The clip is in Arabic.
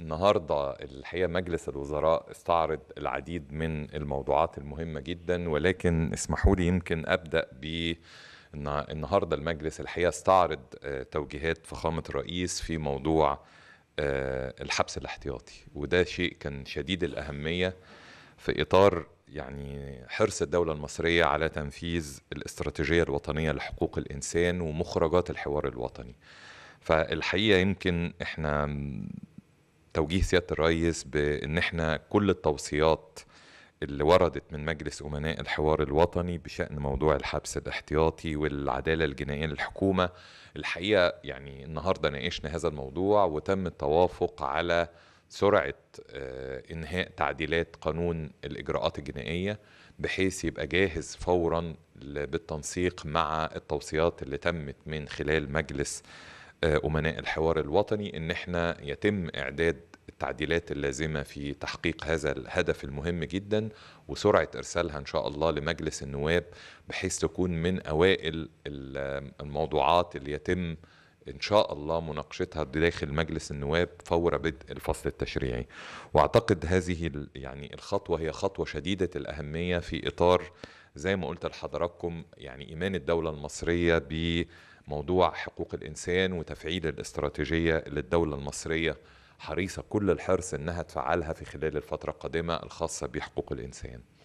النهارده الحقيقه مجلس الوزراء استعرض العديد من الموضوعات المهمه جدا ولكن اسمحوا لي يمكن ابدا ب النهارده المجلس الحقيقه استعرض آه، توجيهات فخامه الرئيس في موضوع آه، الحبس الاحتياطي وده شيء كان شديد الاهميه في اطار يعني حرص الدولة المصرية على تنفيذ الاستراتيجية الوطنية لحقوق الإنسان ومخرجات الحوار الوطني فالحقيقة يمكن إحنا توجيه سياده الرئيس بان احنا كل التوصيات اللي وردت من مجلس امناء الحوار الوطني بشان موضوع الحبس الاحتياطي والعداله الجنائيه للحكومه الحقيقه يعني النهارده ناقشنا هذا الموضوع وتم التوافق على سرعه آه، انهاء تعديلات قانون الاجراءات الجنائيه بحيث يبقى جاهز فورا بالتنسيق مع التوصيات اللي تمت من خلال مجلس آه، امناء الحوار الوطني ان احنا يتم اعداد التعديلات اللازمه في تحقيق هذا الهدف المهم جدا وسرعه ارسالها ان شاء الله لمجلس النواب بحيث تكون من اوائل الموضوعات اللي يتم ان شاء الله مناقشتها داخل مجلس النواب فور بدء الفصل التشريعي واعتقد هذه يعني الخطوه هي خطوه شديده الاهميه في اطار زي ما قلت لحضراتكم يعني ايمان الدوله المصريه ب موضوع حقوق الإنسان وتفعيل الاستراتيجية اللي الدولة المصرية حريصة كل الحرص أنها تفعلها في خلال الفترة القادمة الخاصة بحقوق الإنسان